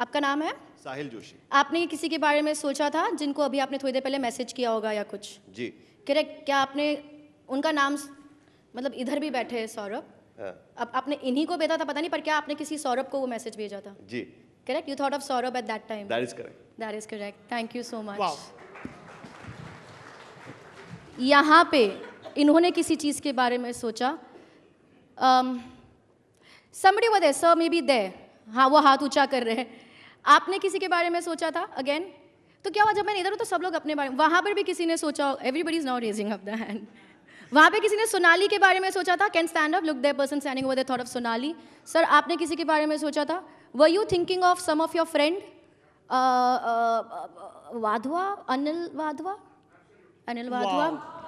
आपका नाम है साहिल जोशी आपने किसी के बारे में सोचा था जिनको अभी आपने थोड़ी देर पहले मैसेज किया होगा या कुछ जी करेक्ट क्या आपने उनका नाम मतलब इधर भी बैठे हैं सौरभ हाँ। अब आपने इन्हीं को भेजा था पता नहीं पर क्या आपने किसी सौरभ को वो मैसेज भेजा था जी correct you thought of Saurabh at that time that is correct that is correct thank you so much यहाँ पे इन्होंने किसी चीज़ के बारे में सोचा um, somebody was there, maybe there. हाँ वो हाथ ऊंचा कर रहे हैं आपने किसी के बारे में सोचा था अगेन तो क्या हुआ जब मैंने इधर हूँ तो सब लोग अपने बारे में वहाँ पर भी किसी ने सोचा everybody is not raising up the hand वहाँ पे किसी ने सोनाली के बारे में सोचा था can stand up look the person standing over the thought of Sonali sir आपने किसी के बारे में सोचा था were you thinking of some of your friend Wadhwa Anil Wadhwa Anil Wadhwa